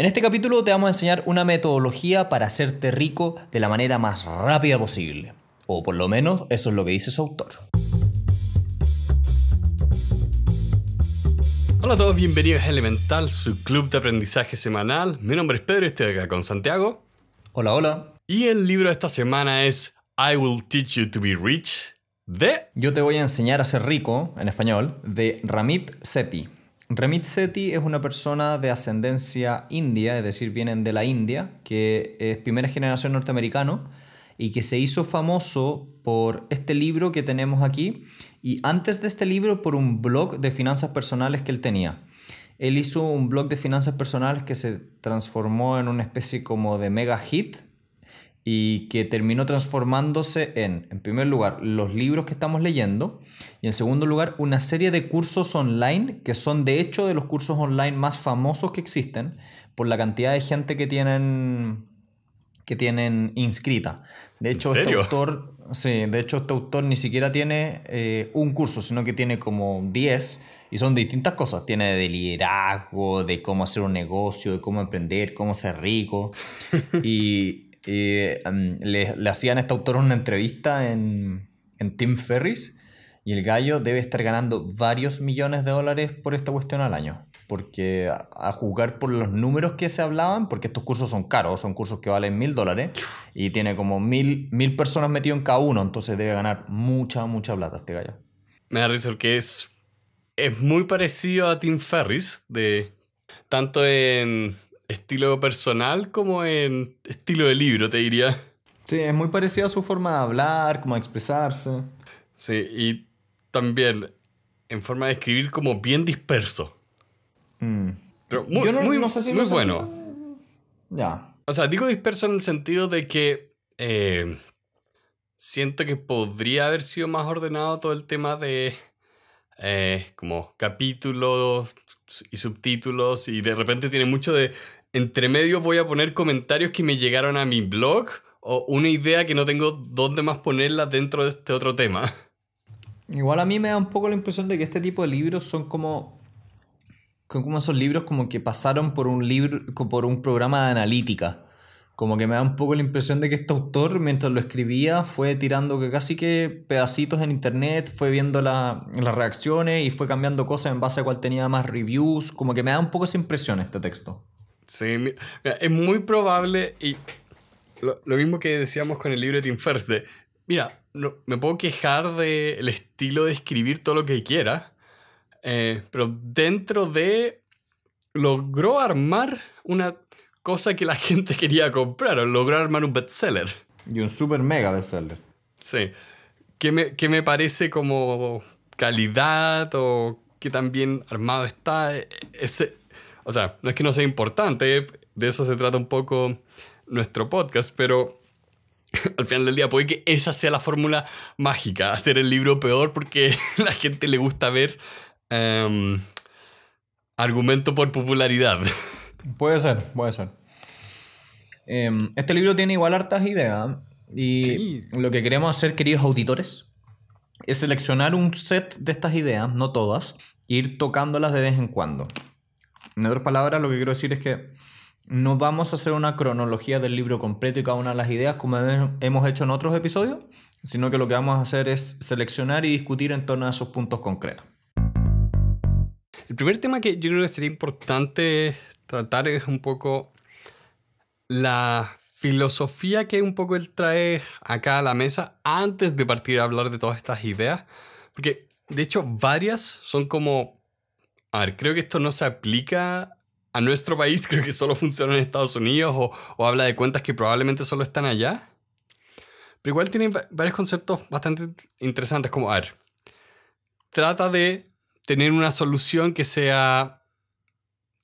En este capítulo te vamos a enseñar una metodología para hacerte rico de la manera más rápida posible. O por lo menos eso es lo que dice su autor. Hola a todos, bienvenidos a Elemental, su club de aprendizaje semanal. Mi nombre es Pedro y estoy acá con Santiago. Hola, hola. Y el libro de esta semana es I Will Teach You to Be Rich de... Yo te voy a enseñar a ser rico, en español, de Ramit Sethi. Remit Sethi es una persona de ascendencia india, es decir, vienen de la India, que es primera generación norteamericano y que se hizo famoso por este libro que tenemos aquí y antes de este libro por un blog de finanzas personales que él tenía. Él hizo un blog de finanzas personales que se transformó en una especie como de mega hit y que terminó transformándose en, en primer lugar, los libros que estamos leyendo y en segundo lugar, una serie de cursos online que son de hecho de los cursos online más famosos que existen por la cantidad de gente que tienen que tienen inscrita. De hecho, este autor, de hecho este autor ni siquiera tiene eh, un curso, sino que tiene como 10 y son distintas cosas. Tiene de liderazgo, de cómo hacer un negocio, de cómo emprender, cómo ser rico y y em, le, hacían a este autor una entrevista en, Tim Ferris. Y el gallo debe estar ganando varios millones de dólares por esta cuestión al año. Porque a, jugar juzgar por los números que se hablaban, porque estos cursos son caros, son cursos que valen mil dólares. Y tiene como mil, personas metidas en cada uno. Entonces debe ganar mucha, mucha plata este gallo. Me da risa que es, es muy parecido a Tim Ferris. De, tanto en estilo personal como en estilo de libro, te diría. Sí, es muy parecido a su forma de hablar, como de expresarse. Sí, y también en forma de escribir como bien disperso. Mm. Pero muy, no, muy, bueno. Ya. O sea, digo disperso en el sentido de que eh, siento que podría haber sido más ordenado todo el tema de eh, como capítulos y subtítulos y de repente tiene mucho de entre medio voy a poner comentarios que me llegaron a mi blog o una idea que no tengo dónde más ponerla dentro de este otro tema. Igual a mí me da un poco la impresión de que este tipo de libros son como como esos libros como que pasaron por un libro por un programa de analítica. Como que me da un poco la impresión de que este autor, mientras lo escribía, fue tirando que casi que pedacitos en internet, fue viendo las reacciones y fue cambiando cosas en base a cuál tenía más reviews. Como que me da un poco esa impresión este texto. Sí, es muy probable y lo, mismo que decíamos con el libro de Tim First, de, mira, no, me puedo quejar del estilo de escribir todo lo que quiera, eh, pero dentro de logró armar una cosa que la gente quería comprar, logró armar un bestseller. Y un super mega bestseller. Sí. Que me, que me parece como calidad o que bien armado está. E, e, ese, o sea, no es que no sea importante, de eso se trata un poco nuestro podcast, pero al final del día puede que esa sea la fórmula mágica, hacer el libro peor porque la gente le gusta ver em, argumento por popularidad. Puede ser, puede ser. Em, este libro tiene igual hartas ideas y lo que queremos hacer, queridos auditores, es seleccionar un set de estas ideas, no todas, e ir tocándolas de vez en cuando. En otras palabras, lo que quiero decir es que no vamos a hacer una cronología del libro completo y cada una de las ideas como hemos hecho en otros episodios, sino que lo que vamos a hacer es seleccionar y discutir en torno a esos puntos concretos. El primer tema que yo creo que sería importante tratar es un poco la filosofía que un poco él trae acá a la mesa antes de partir a hablar de todas estas ideas, porque de hecho varias son como a ver, creo que esto no se aplica a nuestro país, creo que solo funciona en Estados Unidos o, habla de cuentas que probablemente solo están allá. Pero igual tiene varios conceptos bastante interesantes, como, a ver, trata de tener una solución que sea,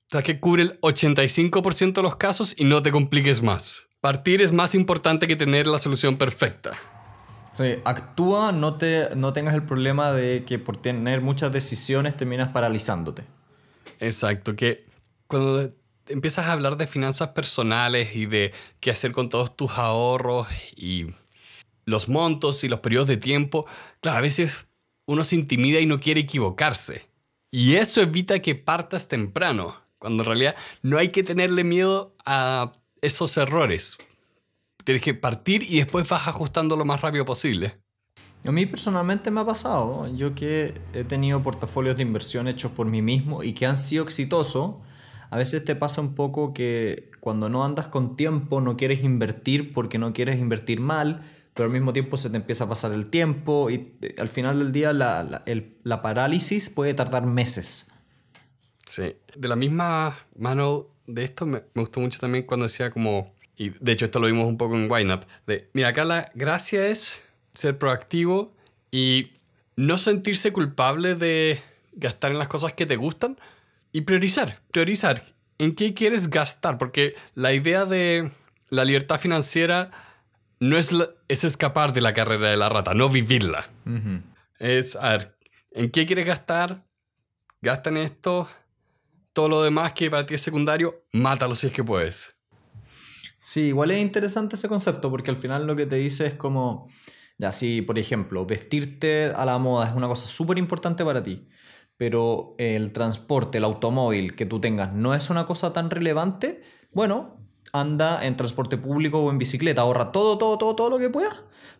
o sea, que cubre el 85% de los casos y no te compliques más. Partir es más importante que tener la solución perfecta actúa, no, te, no tengas el problema de que por tener muchas decisiones terminas paralizándote. Exacto, que cuando empiezas a hablar de finanzas personales y de qué hacer con todos tus ahorros y los montos y los periodos de tiempo, claro, a veces uno se intimida y no quiere equivocarse. Y eso evita que partas temprano, cuando en realidad no hay que tenerle miedo a esos errores. Tienes que partir y después vas ajustando lo más rápido posible. A mí personalmente me ha pasado, yo que he tenido portafolios de inversión hechos por mí mismo y que han sido exitosos, a veces te pasa un poco que cuando no andas con tiempo no quieres invertir porque no quieres invertir mal, pero al mismo tiempo se te empieza a pasar el tiempo y eh, al final del día la, parálisis puede tardar meses. Sí, de la misma mano de esto me, me gustó mucho también cuando decía como y de hecho esto lo vimos un poco en Wineup, de, mira, acá la gracia es ser proactivo y no sentirse culpable de gastar en las cosas que te gustan y priorizar, priorizar en qué quieres gastar, porque la idea de la libertad financiera no es, es escapar de la carrera de la rata, no vivirla. Es, a ver, ¿en qué quieres gastar? Gasta en esto, todo lo demás que para ti es secundario, mátalo si es que puedes. Sí, igual es interesante ese concepto porque al final lo que te dice es como, ya si por ejemplo vestirte a la moda es una cosa súper importante para ti, pero el transporte, el automóvil que tú tengas no es una cosa tan relevante, bueno, anda en transporte público o en bicicleta, ahorra todo, todo, todo, todo lo que puedas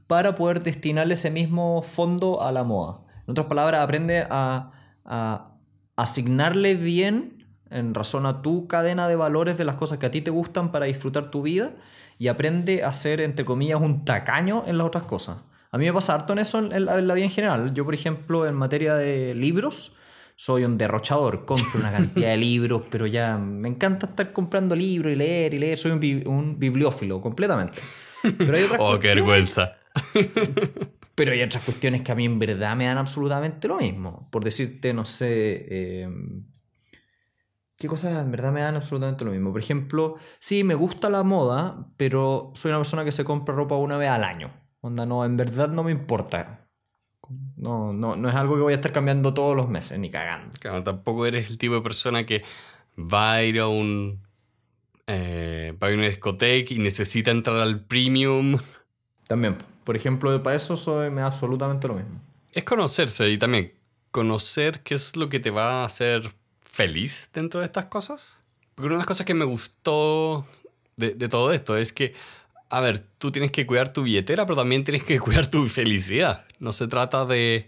para poder destinarle ese mismo fondo a la moda. En otras palabras, aprende a, a asignarle bien en razón a tu cadena de valores de las cosas que a ti te gustan para disfrutar tu vida y aprende a ser, entre comillas, un tacaño en las otras cosas. A mí me pasa harto en eso en la, vida en general. Yo, por ejemplo, en materia de libros, soy un derrochador, compro una cantidad de libros, pero ya me encanta estar comprando libros y leer y leer. Soy un, bibliófilo completamente. Pero hay otras oh, qué vergüenza. Pero hay otras cuestiones que a mí en verdad me dan absolutamente lo mismo. Por decirte, no sé, eh, qué cosas en verdad me dan absolutamente lo mismo. Por ejemplo, sí, me gusta la moda, pero soy una persona que se compra ropa una vez al año. Onda, no, en verdad no me importa. No, no, es algo que voy a estar cambiando todos los meses, ni cagando. Claro, tampoco eres el tipo de persona que va a ir a un. Eh, una discoteca y necesita entrar al premium. También, por ejemplo, para eso me da absolutamente lo mismo. Es conocerse y también conocer qué es lo que te va a hacer feliz dentro de estas cosas. Porque una de las cosas que me gustó de, todo esto es que, a ver, tú tienes que cuidar tu billetera, pero también tienes que cuidar tu felicidad. No se trata de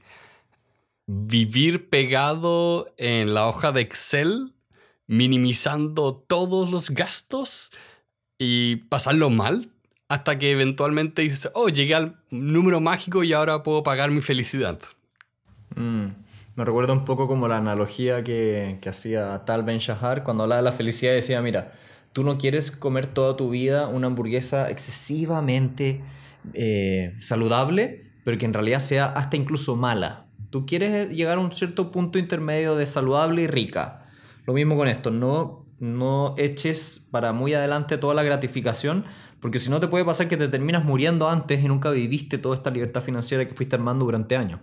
vivir pegado en la hoja de Excel, minimizando todos los gastos y pasarlo mal, hasta que eventualmente dices, oh, llegué al número mágico y ahora puedo pagar mi felicidad. Mm. Me recuerda un poco como la analogía que, hacía Tal Ben Shahar cuando hablaba de la felicidad decía, mira, tú no quieres comer toda tu vida una hamburguesa excesivamente eh, saludable, pero que en realidad sea hasta incluso mala. Tú quieres llegar a un cierto punto intermedio de saludable y rica. Lo mismo con esto, no, no eches para muy adelante toda la gratificación, porque si no te puede pasar que te terminas muriendo antes y nunca viviste toda esta libertad financiera que fuiste armando durante años.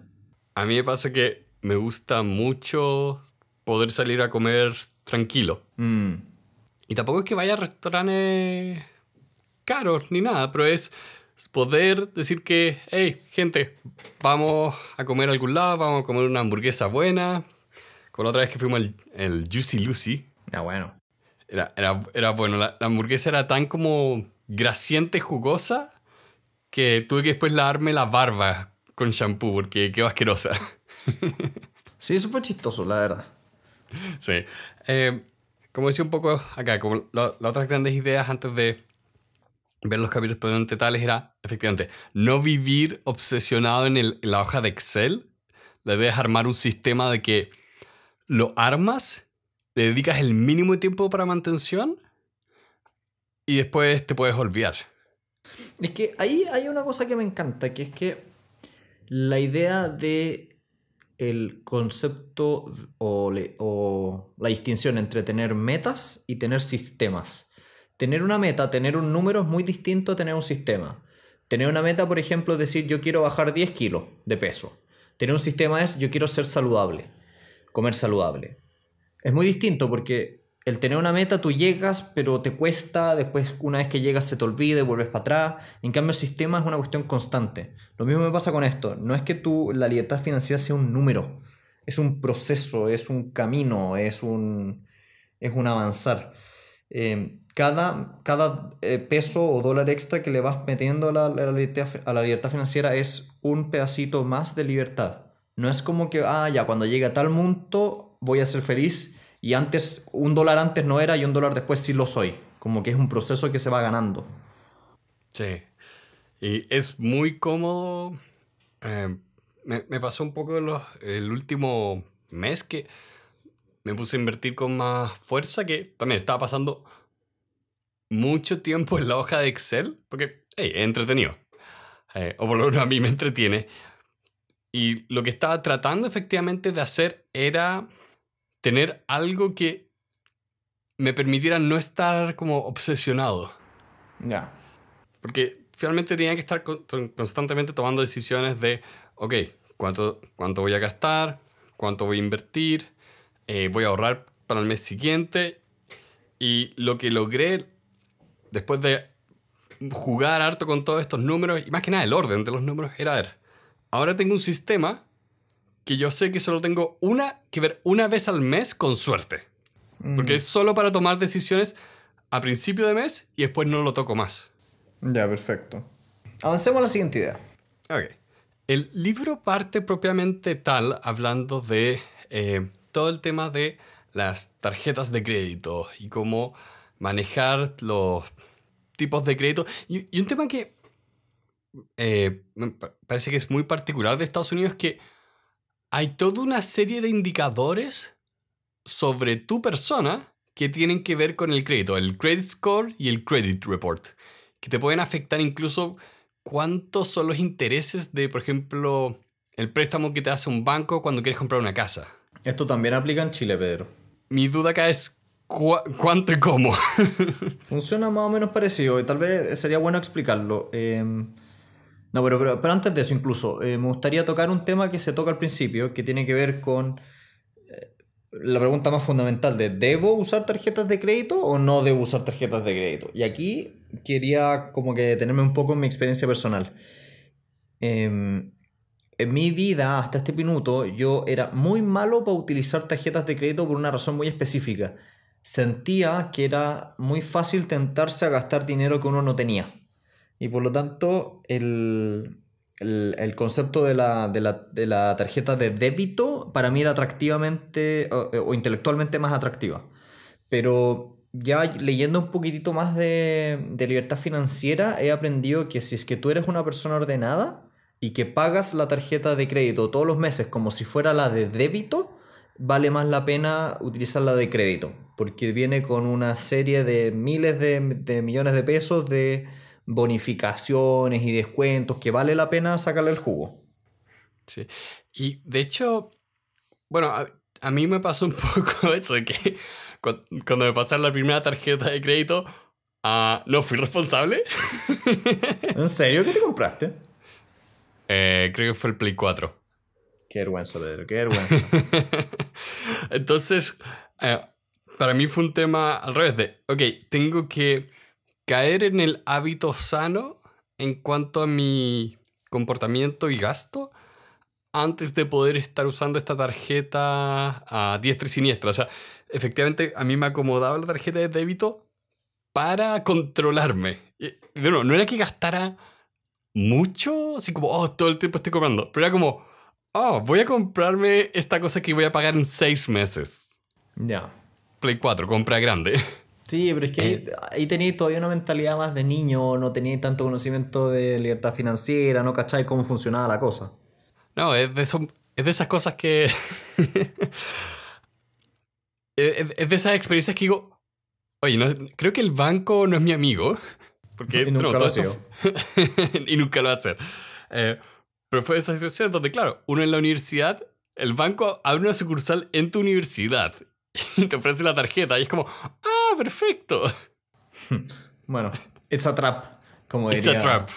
A mí me pasa que me gusta mucho poder salir a comer tranquilo. Mm. Y tampoco es que vaya a restaurantes caros ni nada, pero es poder decir que, hey, gente, vamos a comer algún lado, vamos a comer una hamburguesa buena. Como la otra vez que fuimos al Juicy Lucy. Ah, bueno. Era, era, bueno, la, hamburguesa era tan como graciente, jugosa, que tuve que después lavarme la barba con champú porque quedó asquerosa sí, eso fue chistoso, la verdad. Sí. Eh, como decía un poco acá, como las otras grandes ideas antes de ver los capítulos permanentes tales era, efectivamente, no vivir obsesionado en, la hoja de Excel. La idea es armar un sistema de que lo armas, le dedicas el mínimo tiempo para mantención y después te puedes olvidar. Es que ahí hay una cosa que me encanta, que es que la idea de el concepto o, la distinción entre tener metas y tener sistemas. Tener una meta, tener un número es muy distinto a tener un sistema. Tener una meta, por ejemplo, es decir yo quiero bajar 10 kilos de peso. Tener un sistema es yo quiero ser saludable, comer saludable. Es muy distinto porque el tener una meta, tú llegas, pero te cuesta, después una vez que llegas se te olvida y vuelves para atrás. En cambio, el sistema es una cuestión constante. Lo mismo me pasa con esto. No es que tú, la libertad financiera sea un número, es un proceso, es un camino, es un, es un avanzar. Em, cada, cada eh, peso o dólar extra que le vas metiendo a la, libertad, financiera es un pedacito más de libertad. No es como que, ah, ya, cuando llegue a tal punto voy a ser feliz y antes, un dólar antes no era y un dólar después sí lo soy. Como que es un proceso que se va ganando. Sí. Y es muy cómodo. Eh, me, pasó un poco el último mes que me puse a invertir con más fuerza, que también estaba pasando mucho tiempo en la hoja de Excel, porque hey, entretenido. Eh, o por lo menos a mí me entretiene. Y lo que estaba tratando efectivamente de hacer era tener algo que me permitiera no estar como obsesionado. Ya. Porque finalmente tenía que estar constantemente tomando decisiones de, ok, ¿cuánto, cuánto voy a gastar? ¿Cuánto voy a invertir? Eh, ¿Voy a ahorrar para el mes siguiente? Y lo que logré después de jugar harto con todos estos números, y más que nada el orden de los números, era ver, ahora tengo un sistema que yo sé que solo tengo una que ver una vez al mes con suerte. Porque mm. es solo para tomar decisiones a principio de mes y después no lo toco más. Ya, perfecto. Avancemos a la siguiente idea. Ok. El libro parte propiamente tal hablando de eh, todo el tema de las tarjetas de crédito y cómo manejar los tipos de crédito. Y, un tema que eh, parece que es muy particular de Estados Unidos es que hay toda una serie de indicadores sobre tu persona que tienen que ver con el crédito, el credit score y el credit report, que te pueden afectar incluso cuántos son los intereses de, por ejemplo, el préstamo que te hace un banco cuando quieres comprar una casa. Esto también aplica en Chile, Pedro. Mi duda acá es cuánto y cómo. Funciona más o menos parecido y tal vez sería bueno explicarlo. Em, no, pero, antes de eso incluso, eh, me gustaría tocar un tema que se toca al principio, que tiene que ver con eh, la pregunta más fundamental de ¿debo usar tarjetas de crédito o no debo usar tarjetas de crédito? Y aquí quería como que detenerme un poco en mi experiencia personal. Em, en mi vida, hasta este minuto, yo era muy malo para utilizar tarjetas de crédito por una razón muy específica. Sentía que era muy fácil tentarse a gastar dinero que uno no tenía y por lo tanto el, concepto de la, tarjeta de débito para mí era atractivamente o, intelectualmente más atractiva. Pero ya leyendo un poquitito más de, libertad financiera, he aprendido que si es que tú eres una persona ordenada y que pagas la tarjeta de crédito todos los meses como si fuera la de débito, vale más la pena utilizar la de crédito, porque viene con una serie de miles de millones de pesos de bonificaciones y descuentos que vale la pena sacarle el jugo. Sí. Y de hecho, bueno, a, mí me pasó un poco eso de que cuando, me pasaron la primera tarjeta de crédito, ah, no fui responsable. ¿En serio? ¿Qué te compraste? Eh, creo que fue el Play 4. Qué vergüenza, Pedro, qué vergüenza. Entonces, eh, para mí fue un tema al revés de, ok, tengo que caer en el hábito sano en cuanto a mi comportamiento y gasto antes de poder estar usando esta tarjeta a diestra y siniestra. O sea, efectivamente a mí me acomodaba la tarjeta de débito para controlarme. no, no era que gastara mucho, así como, oh, todo el tiempo estoy cobrando, pero era como, oh, voy a comprarme esta cosa que voy a pagar en seis meses. Ya. Play 4, compra grande. Sí, pero es que ahí, eh. ahí tenéis todavía una mentalidad más de niño, no tenéis tanto conocimiento de libertad financiera, no cacháis cómo funcionaba la cosa. No, es de, esas cosas que... Eh, es, de esas experiencias que digo, oye, no, creo que el banco no es mi amigo, porque y nunca lo ha sido. y nunca lo va a hacer. Eh, pero fue esa situación donde, claro, uno en la universidad, el banco abre una sucursal en tu universidad y te ofrece la tarjeta y es como, ah, perfecto. Bueno, it's a trap, como diría, it's a trap.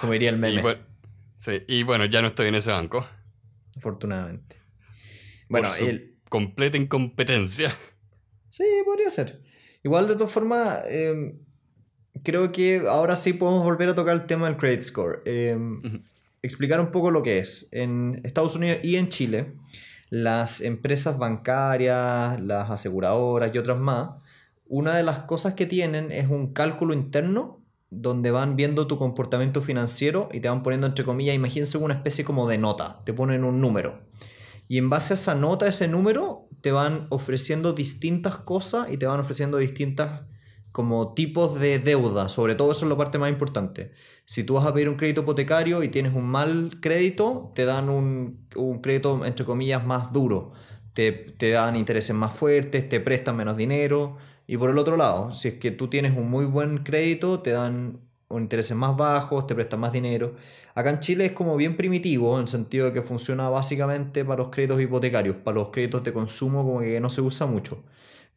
Como diría el meme. Y bueno, ya no estoy en ese banco. Afortunadamente. Bueno, el... completa incompetencia. Sí, podría ser. Igual de todas formas, em, creo que ahora sí podemos volver a tocar el tema del credit score. Em, explicar un poco lo que es. En Estados Unidos y en Chile, las empresas bancarias, las aseguradoras y otras más, una de las cosas que tienen es un cálculo interno donde van viendo tu comportamiento financiero y te van poniendo entre comillas, imagínense una especie como de nota, te ponen un número. Y en base a esa nota, ese número, te van ofreciendo distintas cosas y te van ofreciendo distintas como tipos de deuda, sobre todo eso es la parte más importante. Si tú vas a pedir un crédito hipotecario y tienes un mal crédito, te dan un, crédito, entre comillas, más duro. Te, te, dan intereses más fuertes, te prestan menos dinero. Y por el otro lado, si es que tú tienes un muy buen crédito, te dan intereses más bajos, te prestan más dinero. Acá en Chile es como bien primitivo, en el sentido de que funciona básicamente para los créditos hipotecarios, para los créditos de consumo como que no se usa mucho.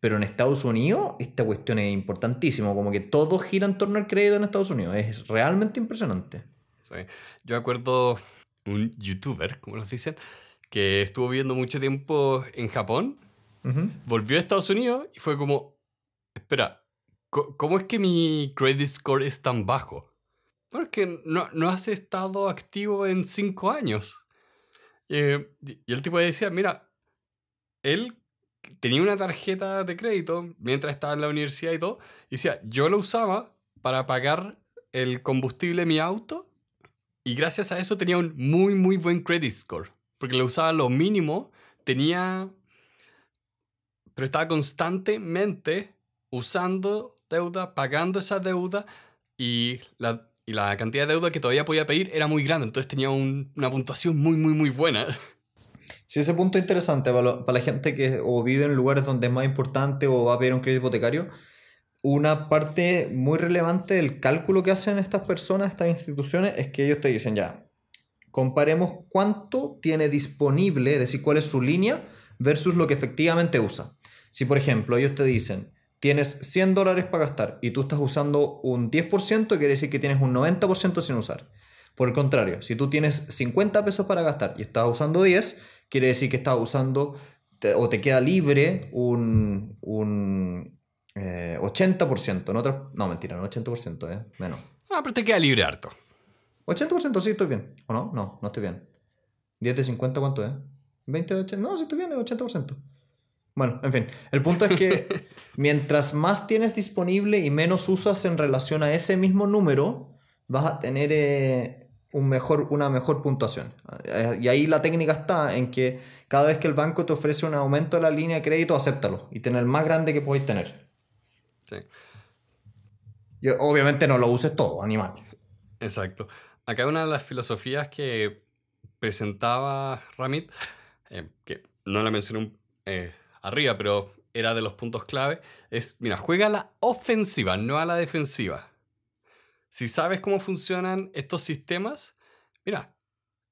Pero en Estados Unidos esta cuestión es importantísima, como que todo gira en torno al crédito en Estados Unidos, es realmente impresionante. Yo acuerdo un youtuber, como lo dicen, que estuvo viviendo mucho tiempo en Japón, volvió a Estados Unidos y fue como, espera, ¿cómo es que mi credit score es tan bajo? Porque no, no has estado activo en cinco años. Eh, y el tipo decía, mira, él tenía una tarjeta de crédito mientras estaba en la universidad y todo, y decía, yo lo usaba para pagar el combustible de mi auto y gracias a eso tenía un muy, muy buen credit score, porque lo usaba lo mínimo, tenía, pero estaba constantemente usando deuda, pagando esa deuda y la, cantidad de deuda que todavía podía pedir era muy grande, entonces tenía una puntuación muy, muy, muy buena. Si ese punto es interesante para, la gente que vive en lugares donde es más importante o va a pedir un crédito hipotecario. Una parte muy relevante del cálculo que hacen estas personas, estas instituciones, es que ellos te dicen ya, comparemos cuánto tiene disponible, es decir, cuál es su línea versus lo que efectivamente usa. Si, por ejemplo, ellos te dicen, tienes 100 dólares para gastar y tú estás usando un 10%, quiere decir que tienes un 90% sin usar. Por el contrario, si tú tienes 50 pesos para gastar y estás usando 10, quiere decir que estás usando o te queda libre un, 80%. Eh, no, mentira, no 80%, eh, menos. Ah, pero te queda libre harto. 80% sí estoy bien. ¿O no? No, no estoy bien. 10 de 50, ¿cuánto es? 20 de 80. No, sí estoy bien, es 80%. Bueno, en fin, el punto es que mientras más tienes disponible y menos usas en relación a ese mismo número, vas a tener eh, un mejor, una mejor puntuación. Eh, y ahí la técnica está en que cada vez que el banco te ofrece un aumento de la línea de crédito, acéptalo y ten el más grande que podéis tener. Sí. Y eh, obviamente no lo uses todo, animal. Exacto. Acá una de las filosofías que presentaba Ramit, que no la mencioné arriba, pero era de los puntos clave, es, mira, juega a la ofensiva, no a la defensiva si sabes cómo funcionan estos sistemas, mira,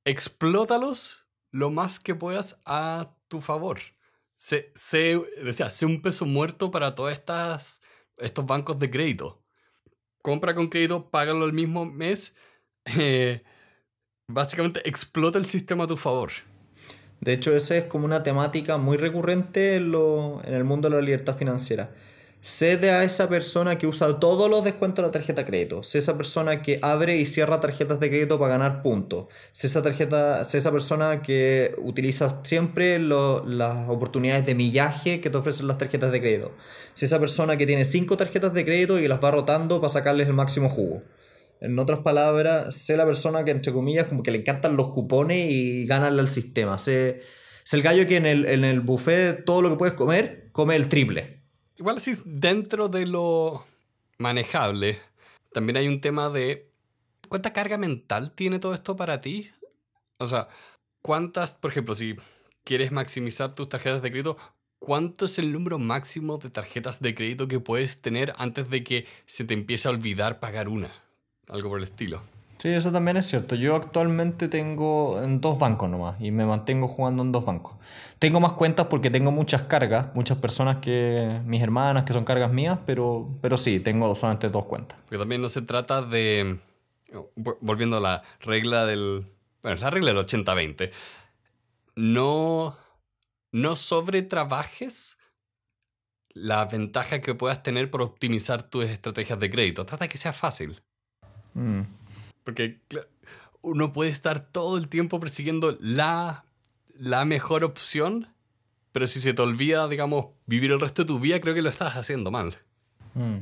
explótalos lo más que puedas a tu favor. Sé, sé, un peso muerto para todos estos bancos de crédito. Compra con crédito, págalo el mismo mes. Eh, básicamente explota el sistema a tu favor. De hecho, esa es como una temática muy recurrente en, en el mundo de la libertad financiera cede a esa persona que usa todos los descuentos de la tarjeta de crédito, sé esa persona que abre y cierra tarjetas de crédito para ganar puntos, sé esa, tarjeta, sé esa persona que utiliza siempre las oportunidades de millaje que te ofrecen las tarjetas de crédito, sé esa persona que tiene cinco tarjetas de crédito y las va rotando para sacarles el máximo jugo. En otras palabras, sé la persona que, entre comillas, como que le encantan los cupones y ganarle al sistema. Sé, el gallo que en el, en el buffet todo lo que puedes comer, come el triple Igual si dentro de lo manejable, también hay un tema de cuánta carga mental tiene todo esto para ti. O sea, cuántas, por ejemplo, si quieres maximizar tus tarjetas de crédito, ¿cuánto es el número máximo de tarjetas de crédito que puedes tener antes de que se te empiece a olvidar pagar una? Algo por el estilo. Sí, eso también es cierto. Yo actualmente tengo en dos bancos nomás y me mantengo jugando en dos bancos. Tengo más cuentas porque tengo muchas cargas, muchas personas que mis hermanas que son cargas mías, pero, pero sí, tengo solamente dos cuentas. pero también no se trata de, volviendo a la regla del, bueno, es la regla del 80-20, no, no sobretrabajes la ventaja que puedas tener por optimizar tus estrategias de crédito. Trata de que sea fácil. Mm. Porque uno puede estar todo el tiempo persiguiendo la, la mejor opción, pero si se te olvida, digamos, vivir el resto de tu vida, creo que lo estás haciendo mal. Mm.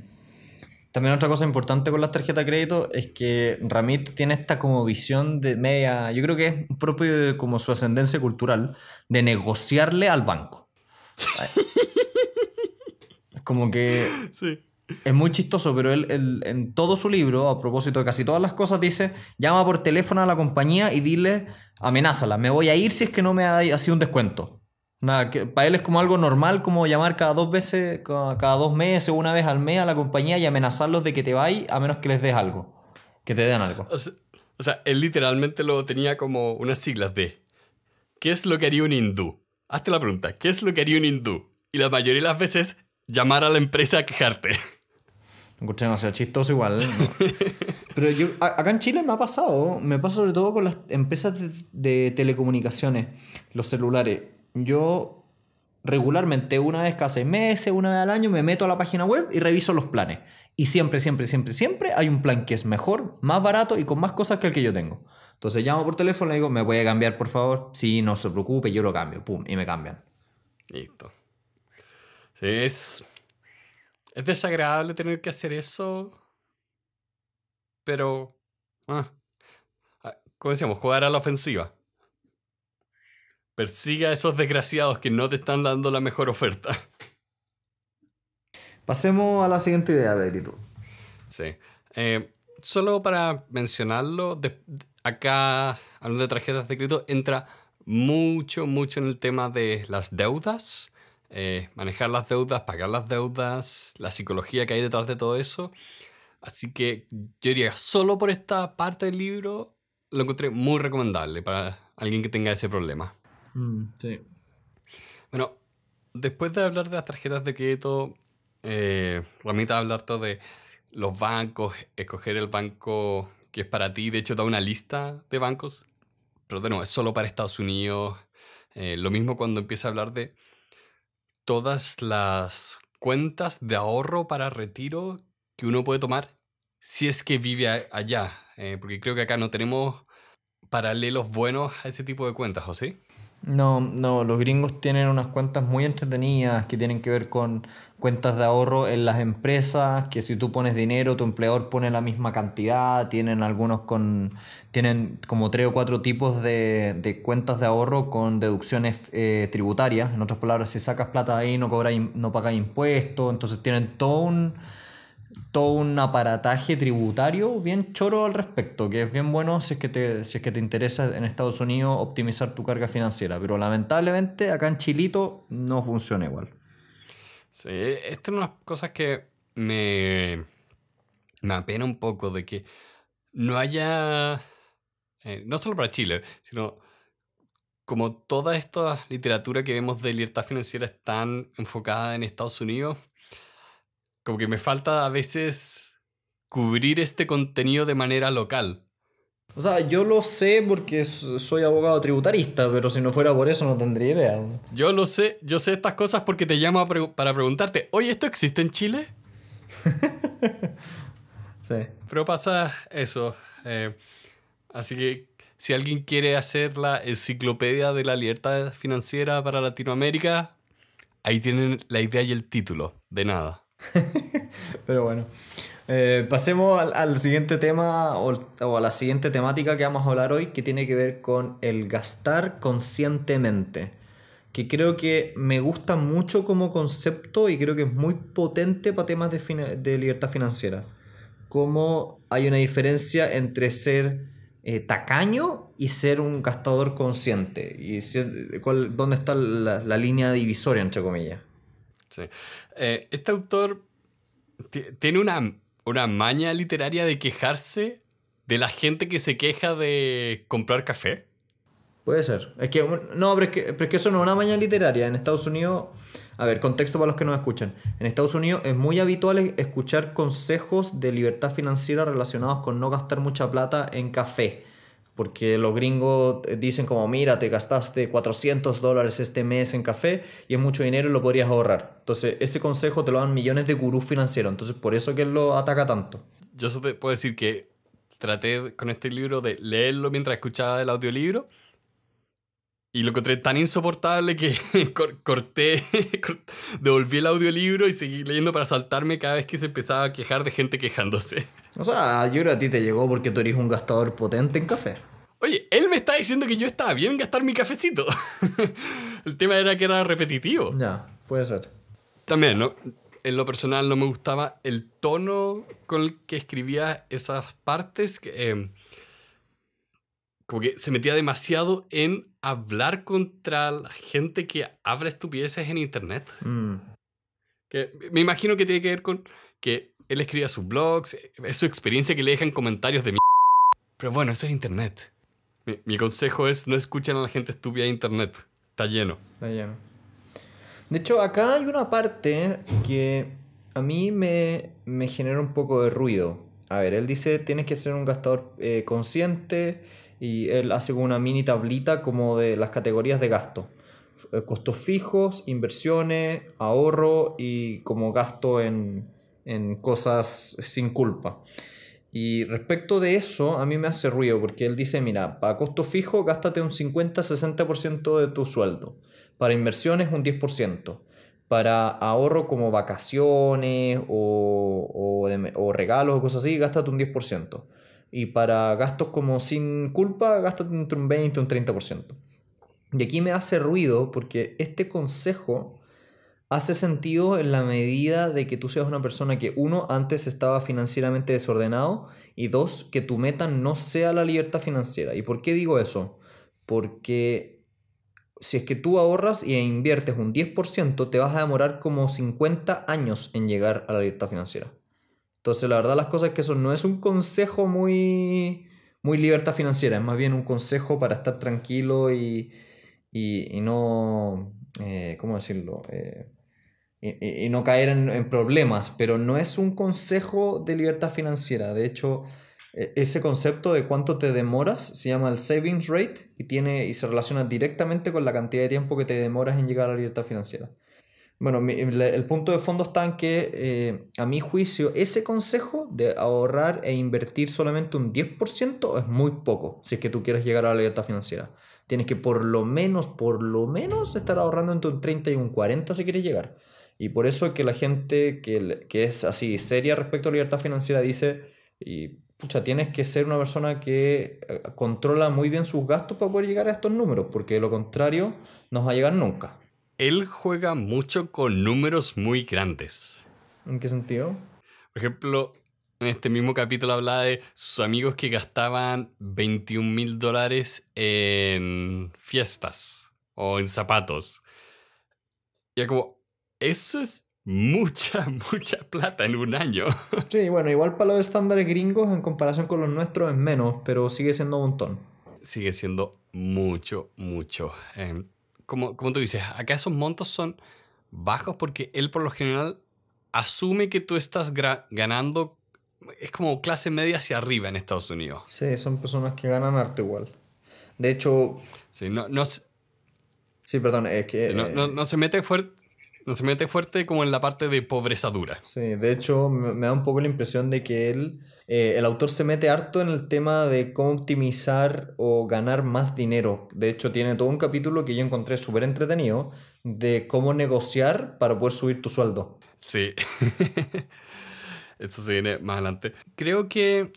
También otra cosa importante con las tarjetas de crédito es que Ramit tiene esta como visión de media, yo creo que es propio de como su ascendencia cultural, de negociarle al banco. Es como que sí. Es muy chistoso, pero él, en todo su libro, a propósito de casi todas las cosas, dice, llama por teléfono a la compañía y dile, amenázala, me voy a ir si es que no me ha sido un descuento. Nada, que para él es como algo normal, como llamar cada dos veces, cada dos meses, una vez al mes a la compañía y amenazarlos de que te vayas a menos que les des algo, que te den algo. o sea él literalmente lo tenía como unas siglas de, ¿qué es lo que haría un hindú? Hazte la pregunta, ¿qué es lo que haría un hindú? Y la mayoría de las veces, llamar a la empresa a quejarte. No encontré demasiado chistoso igual. Pero yo, acá en Chile me ha pasado, me pasa sobre todo con las empresas de, telecomunicaciones, los celulares. Yo regularmente, una vez cada seis meses, una vez al año, me meto a la página web y reviso los planes. Y siempre, siempre, siempre, siempre hay un plan que es mejor, más barato y con más cosas que el que yo tengo. Entonces llamo por teléfono y digo, ¿me voy a cambiar, por favor? Sí, no se preocupe, yo lo cambio. Pum, y me cambian. Listo. Sí, es es desagradable tener que hacer eso, pero... Ah, ah, ¿Cómo decíamos? Jugar a la ofensiva. Persiga a esos desgraciados que no te están dando la mejor oferta. Pasemos a la siguiente idea, Berito. Sí. Eh, solo para mencionarlo, acá, hablando de tarjetas de crédito, entra mucho, mucho en el tema de las deudas eh, manejar las deudas, pagar las deudas, la psicología que hay detrás de todo eso. Así que yo diría, solo por esta parte del libro lo encontré muy recomendable para alguien que tenga ese problema. Mm, sí. Bueno, después de hablar de las tarjetas de crédito, eh, Ramita hablar todo de los bancos, escoger el banco que es para ti. De hecho, da una lista de bancos, pero de nuevo, es solo para Estados Unidos. Eh, lo mismo cuando empieza a hablar de todas las cuentas de ahorro para retiro que uno puede tomar si es que vive allá, eh, porque creo que acá no tenemos paralelos buenos a ese tipo de cuentas, ¿o sí? No, no, los gringos tienen unas cuentas muy entretenidas que tienen que ver con cuentas de ahorro en las empresas, que si tú pones dinero, tu empleador pone la misma cantidad, tienen algunos con, tienen como tres o cuatro tipos de, cuentas de ahorro con deducciones eh, tributarias, en otras palabras, si sacas plata ahí no, no pagas impuestos, entonces tienen todo un todo un aparataje tributario bien choro al respecto, que es bien bueno si es que te, si es que te interesa en Estados Unidos optimizar tu carga financiera, pero lamentablemente acá en Chilito no funciona igual. Sí, esta es una de las cosas que me, me apena un poco de que no haya, eh, no solo para Chile, sino como toda esta literatura que vemos de libertad financiera están tan enfocada en Estados Unidos, como que me falta a veces cubrir este contenido de manera local. O sea, yo lo sé porque soy abogado tributarista, pero si no fuera por eso no tendría idea. Yo lo sé, yo sé estas cosas porque te llamo para preguntarte, oye, ¿esto existe en Chile? sí. Pero pasa eso. Eh, así que si alguien quiere hacer la enciclopedia de la libertad financiera para Latinoamérica, ahí tienen la idea y el título, de nada. Pero bueno. Eh, pasemos al, siguiente tema o, a la siguiente temática que vamos a hablar hoy, que tiene que ver con el gastar conscientemente. Que creo que me gusta mucho como concepto y creo que es muy potente para temas de, libertad financiera. cómo hay una diferencia entre ser eh, tacaño y ser un gastador consciente. Y cuál, dónde está la línea divisoria, entre comillas. Eh, este autor tiene una, una maña literaria de quejarse de la gente que se queja de comprar café. Puede ser. Es que, no, pero es que, pero es que eso no es una maña literaria. En Estados Unidos, a ver, contexto para los que nos escuchan. En Estados Unidos es muy habitual escuchar consejos de libertad financiera relacionados con no gastar mucha plata en café porque los gringos eh, dicen como, mira, te gastaste 400 dólares este mes en café y es mucho dinero y lo podrías ahorrar. Entonces, ese consejo te lo dan millones de gurús financieros, entonces por eso que él lo ataca tanto. Yo te puedo decir que traté con este libro de leerlo mientras escuchaba el audiolibro y lo encontré tan insoportable que corté, devolví el audiolibro y seguí leyendo para saltarme cada vez que se empezaba a quejar de gente quejándose. O sea, yo creo a ti te llegó porque tú eres un gastador potente en café. Oye, él me está diciendo que yo estaba bien gastar mi cafecito. el tema era que era repetitivo. Ya, puede ser. También, ¿no? en lo personal no me gustaba el tono con el que escribía esas partes. Eh, como que se metía demasiado en hablar contra la gente que habla estupideces en internet. Mm. Que me imagino que tiene que ver con que él escribía sus blogs, es su experiencia que le dejan comentarios de mierda. Pero bueno, eso es internet. Mi, consejo es no escuchen a la gente estúpida de internet. Está lleno. Está lleno. De hecho, acá hay una parte que a mí me, genera un poco de ruido. A ver, él dice, tienes que ser un gastador eh, consciente y él hace como una mini tablita como de las categorías de gasto. Eh, costos fijos, inversiones, ahorro y como gasto en, en cosas sin culpa. Y respecto de eso, a mí me hace ruido porque él dice, mira, para costo fijo gástate un 50-60% de tu sueldo, para inversiones un 10%, para ahorro como vacaciones o, regalos o cosas así, gástate un 10%, y para gastos como sin culpa gástate entre un 20 y un 30%. Y aquí me hace ruido porque este consejo hace sentido en la medida de que tú seas una persona que, uno, antes estaba financieramente desordenado y dos, que tu meta no sea la libertad financiera. ¿Y por qué digo eso? Porque si es que tú ahorras e inviertes un 10%, te vas a demorar como 50 años en llegar a la libertad financiera. Entonces, la verdad, las cosas que eso no es un consejo muy, muy libertad financiera, es más bien un consejo para estar tranquilo y, y, no, eh, ¿cómo decirlo? Eh, y, no caer en, en, problemas, pero no es un consejo de libertad financiera. De hecho, e, ese concepto de cuánto te demoras se llama el savings rate y, tiene, y se relaciona directamente con la cantidad de tiempo que te demoras en llegar a la libertad financiera. Bueno, el punto de fondo está en que, eh, a mi juicio, ese consejo de ahorrar e invertir solamente un 10% es muy poco si es que tú quieres llegar a la libertad financiera. Tienes que por lo menos, por lo menos estar ahorrando entre un 30 y un 40 si quieres llegar. Y por eso que la gente que, que es así seria respecto a libertad financiera dice, y pucha, tienes que ser una persona que eh, controla muy bien sus gastos para poder llegar a estos números, porque de lo contrario no va a llegar nunca. Él juega mucho con números muy grandes. ¿En qué sentido? Por ejemplo, en este mismo capítulo hablaba de sus amigos que gastaban 21 mil dólares en fiestas o en zapatos. Y era como, eso es mucha, mucha plata en un año. Sí, bueno, igual para los estándares gringos en comparación con los nuestros es menos, pero sigue siendo un montón. Sigue siendo mucho, mucho. Eh, como, como tú dices, acá esos montos son bajos porque él por lo general asume que tú estás ganando, es como clase media hacia arriba en Estados Unidos. Sí, son personas que ganan arte igual. De hecho... Sí, no, no Sí, perdón, es que... no, no eh, se mete fuerte no se mete fuerte como en la parte de pobreza dura. Sí, de hecho me da un poco la impresión de que él, eh, el autor se mete harto en el tema de cómo optimizar o ganar más dinero. De hecho tiene todo un capítulo que yo encontré súper entretenido de cómo negociar para poder subir tu sueldo. Sí, eso se viene más adelante. Creo que,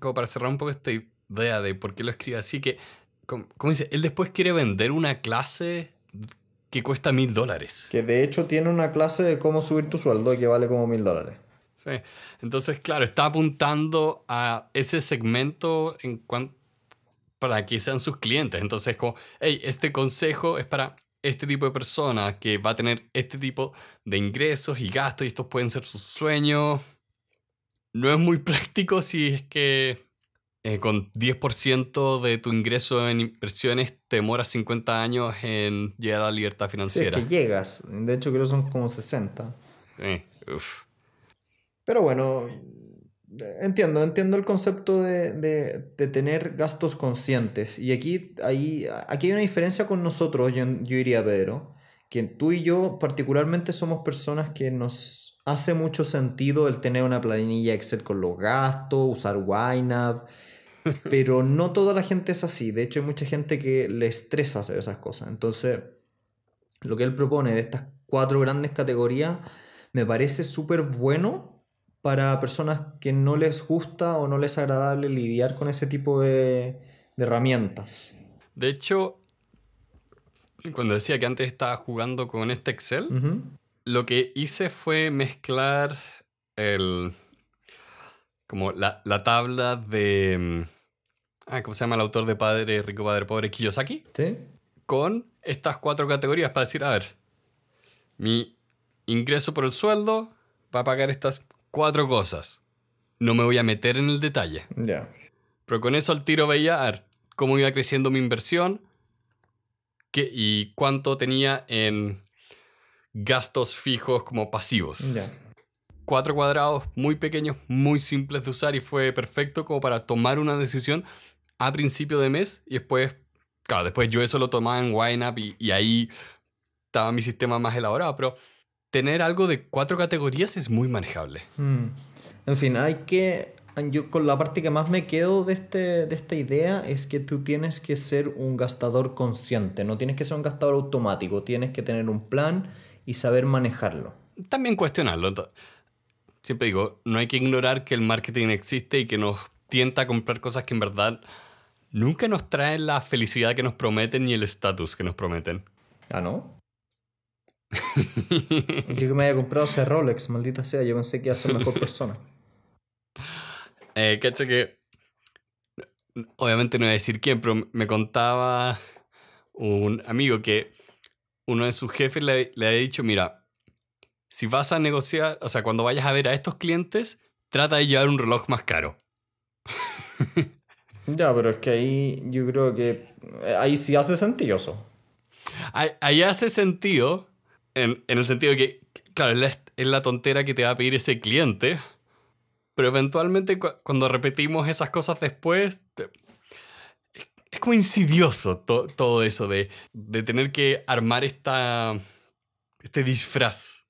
como para cerrar un poco esta idea de por qué lo escribe así, que, dice, él después quiere vender una clase que cuesta mil dólares. Que de hecho tiene una clase de cómo subir tu sueldo que vale como mil dólares. Sí. Entonces, claro, está apuntando a ese segmento en para que sean sus clientes. Entonces, como, hey, este consejo es para este tipo de persona que va a tener este tipo de ingresos y gastos y estos pueden ser sus sueños. No es muy práctico si es que eh, con 10% de tu ingreso en inversiones te demoras 50 años en llegar a la libertad financiera. que llegas. De hecho, creo que son como 60. Eh, Pero bueno, entiendo, entiendo el concepto de, tener gastos conscientes. Y aquí, ahí, aquí hay una diferencia con nosotros, yo, yo diría, Pedro que tú y yo particularmente somos personas que nos hace mucho sentido el tener una planilla Excel con los gastos, usar YNAB, pero no toda la gente es así. De hecho, hay mucha gente que le estresa hacer esas cosas. Entonces, lo que él propone de estas cuatro grandes categorías me parece súper bueno para personas que no les gusta o no les agradable lidiar con ese tipo de, de herramientas. De hecho, cuando decía que antes estaba jugando con este Excel, lo que hice fue mezclar el, como la, tabla de... Mm, ah, ¿Cómo se llama el autor de Padre Rico, Padre Pobre, Kiyosaki? Sí. Con estas cuatro categorías para decir, a ver, mi ingreso por el sueldo va a pagar estas cuatro cosas. No me voy a meter en el detalle. Ya. Pero con eso al tiro veía a ver, cómo iba creciendo mi inversión, y cuánto tenía en gastos fijos como pasivos. Cuatro cuadrados muy pequeños, muy simples de usar y fue perfecto como para tomar una decisión a principio de mes y después, claro, después yo eso lo tomaba en YNAB y, y ahí estaba mi sistema más elaborado, pero tener algo de cuatro categorías es muy manejable. Mm. En fin, hay que yo con la parte que más me quedo de, este, de esta idea es que tú tienes que ser un gastador consciente, no tienes que ser un gastador automático, tienes que tener un plan y saber manejarlo. También cuestionarlo. Siempre digo, no hay que ignorar que el marketing existe y que nos tienta a comprar cosas que en verdad nunca nos traen la felicidad que nos prometen ni el estatus que nos prometen. Ah, ¿no? yo que me haya comprado ese Rolex, maldita sea, yo pensé que iba a ser mejor persona. Eh, que. Obviamente no voy a decir quién, pero me contaba un amigo que uno de sus jefes le, había dicho: Mira, si vas a negociar, o sea, cuando vayas a ver a estos clientes, trata de llevar un reloj más caro. ya, pero es que ahí yo creo que. Eh, ahí sí hace sentido eso. Ahí, hace sentido, en, el sentido de que, claro, es la tontera que te va a pedir ese cliente pero eventualmente cuando repetimos esas cosas después, es como insidioso todo eso de, tener que armar esta, este disfraz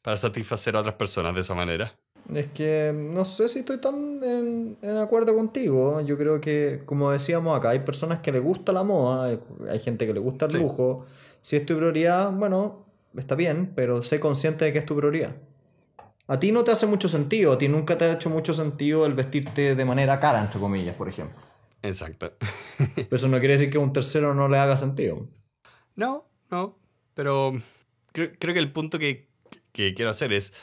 para satisfacer a otras personas de esa manera. Es que no sé si estoy tan en, acuerdo contigo. Yo creo que, como decíamos acá, hay personas que les gusta la moda, hay, gente que le gusta el lujo. Si es tu prioridad, bueno, está bien, pero sé consciente de que es tu prioridad. A ti no te hace mucho sentido, a ti nunca te ha hecho mucho sentido el vestirte de manera cara, entre comillas, por ejemplo. Exacto. pero eso no quiere decir que a un tercero no le haga sentido. No, no. Pero creo, que el punto que, que quiero hacer es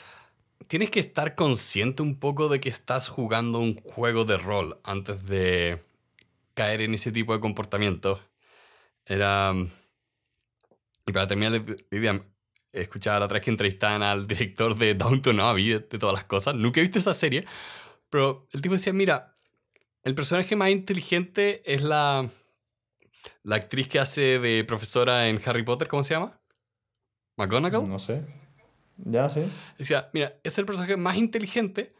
tienes que estar consciente un poco de que estás jugando un juego de rol antes de caer en ese tipo de comportamiento. Era. Y para terminar la escuchaba la otra vez que entrevistaban al director de Downton Abbey, de, todas las cosas. Nunca he visto esa serie, pero el tipo decía, mira, el personaje más inteligente es la, la actriz que hace de profesora en Harry Potter, ¿cómo se llama? ¿McGonagall? No sé. Ya, sí. Decía, mira, es el personaje más inteligente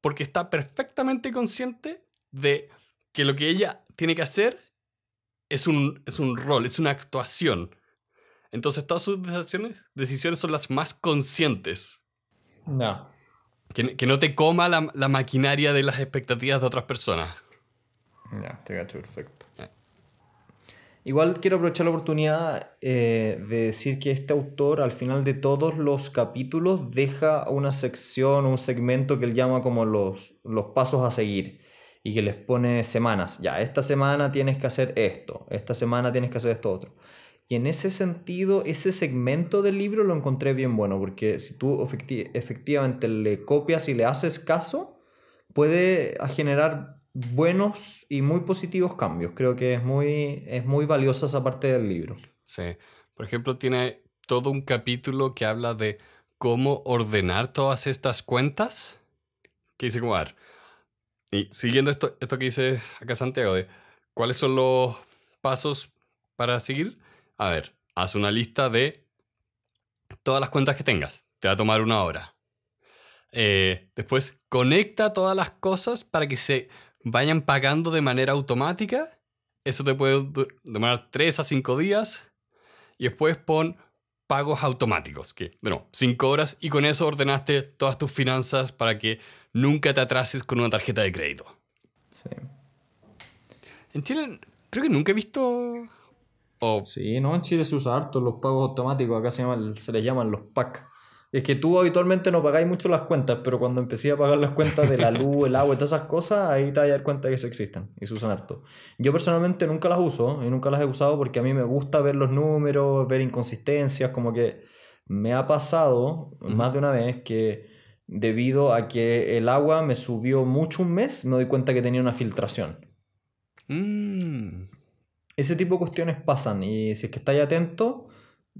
porque está perfectamente consciente de que lo que ella tiene que hacer es un, es un rol, es una actuación. Entonces, todas sus decisiones, decisiones son las más conscientes. No. Que, no te coma la, maquinaria de las expectativas de otras personas. Ya, te gacho perfecto. Igual quiero aprovechar la oportunidad eh, de decir que este autor al final de todos los capítulos deja una sección, un segmento que él llama como los, los pasos a seguir y que les pone semanas. Ya, esta semana tienes que hacer esto, esta semana tienes que hacer esto otro. Y en ese sentido, ese segmento del libro lo encontré bien bueno, porque si tú efectivamente le copias y le haces caso, puede generar buenos y muy positivos cambios. Creo que es muy, es muy valiosa esa parte del libro. Sí. Por ejemplo, tiene todo un capítulo que habla de cómo ordenar todas estas cuentas. Que dice como, y siguiendo esto, esto que dice acá Santiago, de cuáles son los pasos para seguir, a ver, haz una lista de todas las cuentas que tengas. Te va a tomar una hora. Eh, después, conecta todas las cosas para que se vayan pagando de manera automática. Eso te puede tomar 3 a 5 días. Y después pon pagos automáticos, que, bueno, cinco horas y con eso ordenaste todas tus finanzas para que nunca te atrases con una tarjeta de crédito. Sí. En Chile creo que nunca he visto Sí, no, en Chile se usan harto los pagos automáticos, acá se, se les llaman los PAC. Es que tú habitualmente no pagáis mucho las cuentas, pero cuando empecé a pagar las cuentas de la luz, el agua y todas esas cosas, ahí te vas a dar cuenta que se existen y se usan harto. Yo personalmente nunca las uso y nunca las he usado porque a mí me gusta ver los números, ver inconsistencias, como que me ha pasado más de una vez que debido a que el agua me subió mucho un mes, me doy cuenta que tenía una filtración. Mm. Ese tipo de cuestiones pasan y si es que estáis atento,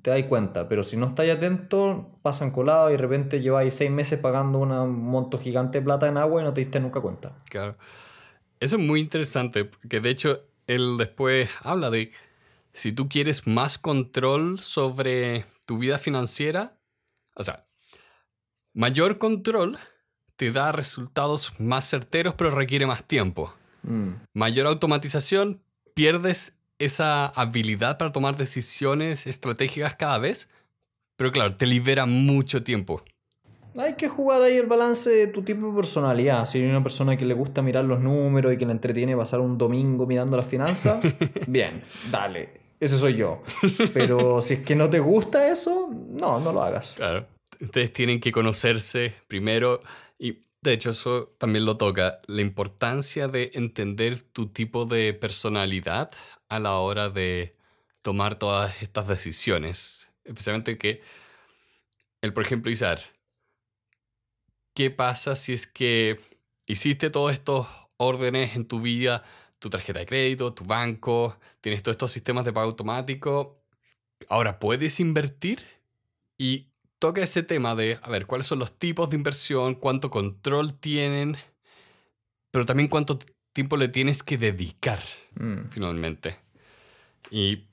te dais cuenta. Pero si no estáis atento, pasan colado y de repente lleváis seis meses pagando un monto gigante de plata en agua y no te diste nunca cuenta. Claro. Eso es muy interesante, que de hecho él después habla de si tú quieres más control sobre tu vida financiera, o sea, mayor control te da resultados más certeros pero requiere más tiempo. Mm. Mayor automatización, pierdes esa habilidad para tomar decisiones estratégicas cada vez, pero claro, te libera mucho tiempo. Hay que jugar ahí el balance de tu tipo de personalidad. Si eres una persona que le gusta mirar los números y que le entretiene pasar un domingo mirando las finanzas, bien, dale. Ese soy yo. Pero si es que no te gusta eso, no, no lo hagas. Claro. Ustedes tienen que conocerse primero y de hecho eso también lo toca, la importancia de entender tu tipo de personalidad a la hora de tomar todas estas decisiones. Especialmente que el, por ejemplo, Izar, ¿qué pasa si es que hiciste todos estos órdenes en tu vida, tu tarjeta de crédito, tu banco, tienes todos estos sistemas de pago automático? Ahora, ¿puedes invertir? Y toca ese tema de, a ver, cuáles son los tipos de inversión, cuánto control tienen, pero también cuánto tiempo le tienes que dedicar, mm. finalmente. Y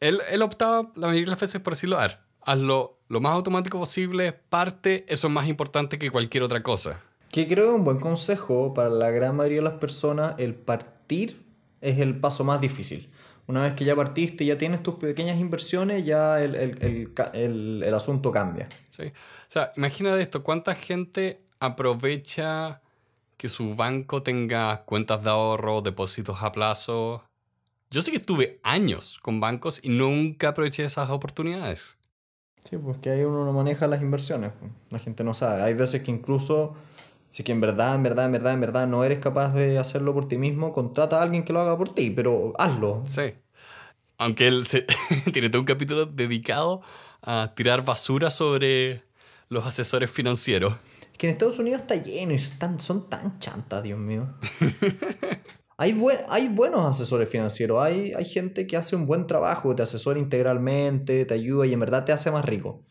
él, él, optaba la mayoría de las veces por decirlo, hazlo lo más automático posible, parte, eso es más importante que cualquier otra cosa. Que creo que un buen consejo para la gran mayoría de las personas, el partir es el paso más difícil. Una vez que ya partiste, ya tienes tus pequeñas inversiones, ya el, el, el, asunto cambia. Sí. O sea, imagina esto, ¿cuánta gente aprovecha que su banco tenga cuentas de ahorro, depósitos a plazo. Yo sé que estuve años con bancos y nunca aproveché esas oportunidades. Sí, porque pues, ahí uno no maneja las inversiones, pues. la gente no sabe. Hay veces que incluso, si que en verdad, en verdad, en verdad, en verdad no eres capaz de hacerlo por ti mismo, contrata a alguien que lo haga por ti, pero hazlo. Sí. Aunque él tiene todo un capítulo dedicado a tirar basura sobre los asesores financieros. Es que en Estados Unidos está lleno y están, son tan chantas, Dios mío. hay, hay buenos asesores financieros, hay, hay gente que hace un buen trabajo, te asesora integralmente, te ayuda y en verdad te hace más rico.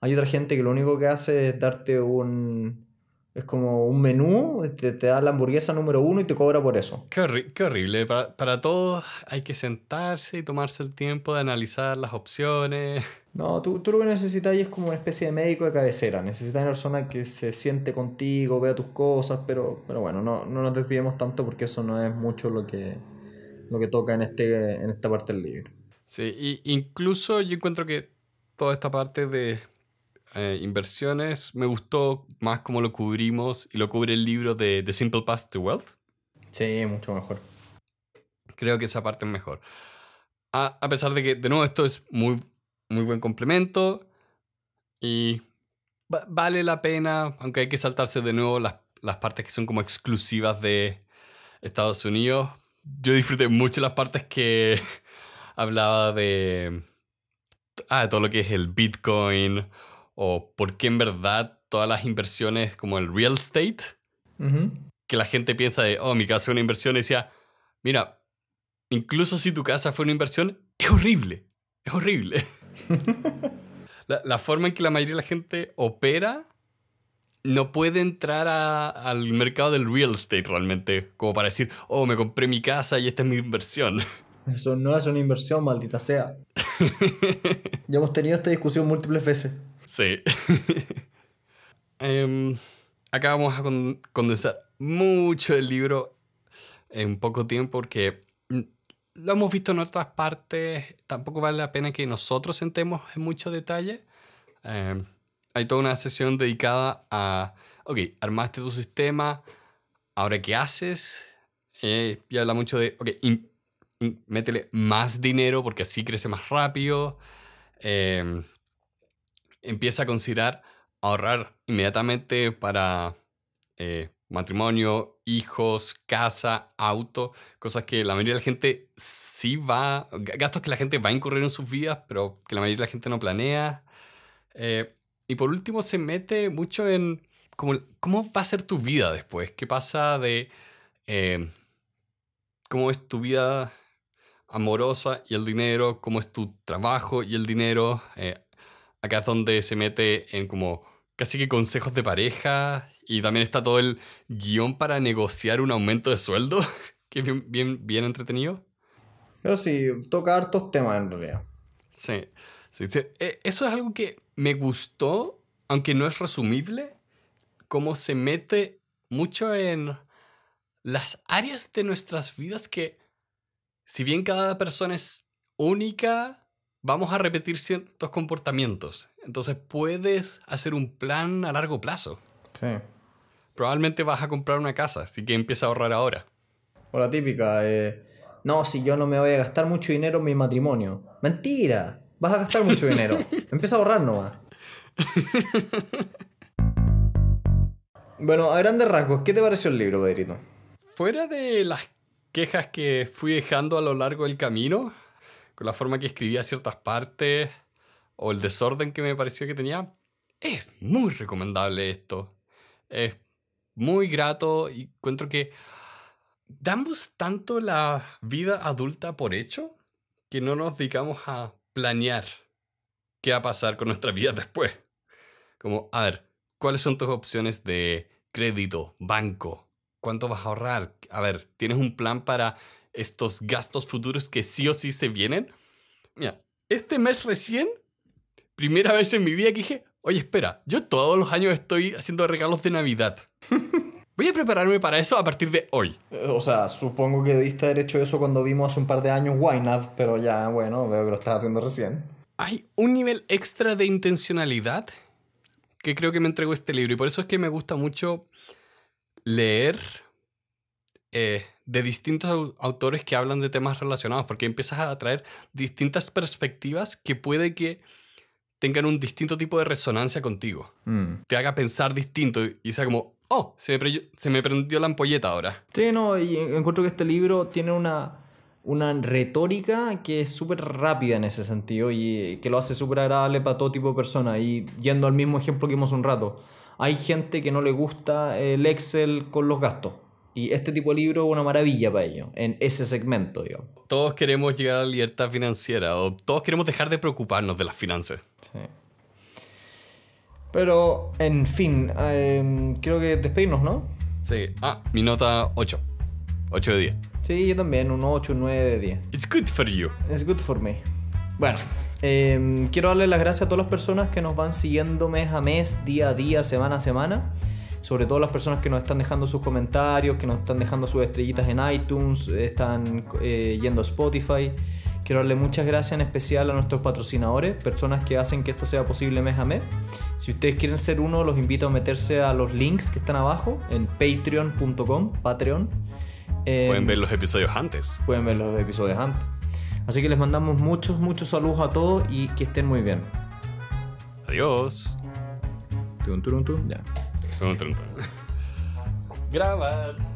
Hay otra gente que lo único que hace es darte un, es como un menú, te, te, da la hamburguesa número uno y te cobra por eso. Qué, horrible. Para, para, todos hay que sentarse y tomarse el tiempo de analizar las opciones. No, tú, tú lo que necesitas es como una especie de médico de cabecera. Necesitas una persona que se siente contigo, vea tus cosas, pero, pero bueno, no, no nos desviemos tanto porque eso no es mucho lo que, lo que toca en, este, en esta parte del libro. Sí, y incluso yo encuentro que toda esta parte de eh, inversiones, me gustó más como lo cubrimos y lo cubre el libro de The Simple Path to Wealth. Sí, mucho mejor. Creo que esa parte es mejor. A, pesar de que, de nuevo, esto es muy, muy buen complemento y vale la pena, aunque hay que saltarse de nuevo las, partes que son como exclusivas de Estados Unidos. Yo disfruté mucho las partes que hablaba ah, de todo lo que es el Bitcoin o por qué en verdad todas las inversiones como el real estate, que la gente piensa de, oh, mi casa es una inversión, y decía, mira, incluso si tu casa fue una inversión, es horrible, es horrible. la, forma en que la mayoría de la gente opera no puede entrar al mercado del real estate realmente, como para decir, oh, me compré mi casa y esta es mi inversión. Eso no es una inversión, maldita sea. ya hemos tenido esta discusión múltiples veces. Sí. Em, acá vamos a condensar mucho el libro en poco tiempo porque mm, lo hemos visto en otras partes. Tampoco vale la pena que nosotros sentemos en mucho detalle. Em, hay toda una sesión dedicada a, ok, armaste tu sistema, ahora qué haces. Eh, y habla mucho de, ok, métele más dinero porque así crece más rápido. Eh, empieza a considerar ahorrar inmediatamente para eh, matrimonio, hijos, casa, auto, cosas que la mayoría de la gente sí va, gastos que la gente va a incurrir en sus vidas, pero que la mayoría de la gente no planea. Eh, y por último se mete mucho en cómo va a ser tu vida después, qué pasa de eh, cómo es tu vida amorosa y el dinero, cómo es tu trabajo y el dinero, acá es donde se mete en como casi que consejos de pareja y también está todo el guión para negociar un aumento de sueldo, que es bien, bien, entretenido. Pero sí, toca hartos temas en realidad. sí, sí, e, Eso es algo que me gustó, aunque no es resumible, cómo se mete mucho en las áreas de nuestras vidas que, si bien cada persona es única, vamos a repetir ciertos comportamientos. Entonces puedes hacer un plan a largo plazo. Sí. Probablemente vas a comprar una casa, así que empieza a ahorrar ahora. O la típica, eh, no, si yo no me voy a gastar mucho dinero en mi matrimonio. Mentira, vas a gastar mucho dinero. empieza a ahorrar nomás. bueno, a grandes rasgos, ¿qué te pareció el libro, Pedrito? Fuera de las quejas que fui dejando a lo largo del camino, con la forma que escribía ciertas partes o el desorden que me pareció que tenía. Es muy recomendable esto. Es muy grato y encuentro que damos tanto la vida adulta por hecho que no nos dedicamos a planear qué va a pasar con nuestra vida después. Como, a ver, ¿cuáles son tus opciones de crédito, banco? ¿Cuánto vas a ahorrar? A ver, ¿tienes un plan para estos gastos futuros que sí o sí se vienen. Mira, este mes recién, primera vez en mi vida que dije, oye, espera, yo todos los años estoy haciendo regalos de Navidad. Voy a prepararme para eso a partir de hoy. Eh, o sea, supongo que diste derecho hecho eso cuando vimos hace un par de años not pero ya, bueno, veo que lo estás haciendo recién. Hay un nivel extra de intencionalidad que creo que me entregó este libro y por eso es que me gusta mucho leer eh, de distintos autores que hablan de temas relacionados, porque empiezas a traer distintas perspectivas que puede que tengan un distinto tipo de resonancia contigo. Mm. Te haga pensar distinto y sea como, oh, se me, se me prendió la ampolleta ahora. Sí, no, y encuentro que este libro tiene una, una retórica que es súper rápida en ese sentido y eh, que lo hace súper agradable para todo tipo de personas. Y yendo al mismo ejemplo que vimos un rato, hay gente que no le gusta el Excel con los gastos. Y este tipo de libro es una maravilla para ellos, en ese segmento, digamos. Todos queremos llegar a la libertad financiera, o todos queremos dejar de preocuparnos de las finanzas. Sí. Pero, en fin, em, creo que despedirnos, ¿no? Sí. Ah, mi nota 8. 8 de 10. Sí, yo también, un 8, 9 de 10. It's good for you. It's good for me. Bueno, em, quiero darle las gracias a todas las personas que nos van siguiendo mes a mes, día a día, semana a semana sobre todo las personas que nos están dejando sus comentarios, que nos están dejando sus estrellitas en iTunes, están eh, yendo a Spotify. Quiero darle muchas gracias en especial a nuestros patrocinadores, personas que hacen que esto sea posible mes a mes. Si ustedes quieren ser uno, los invito a meterse a los links que están abajo en patreon.com, Patreon. Eh, pueden ver los episodios antes. Pueden ver los episodios antes. Así que les mandamos muchos, muchos saludos a todos y que estén muy bien. Adiós. un Ya. Então, tranquilo. Gravado.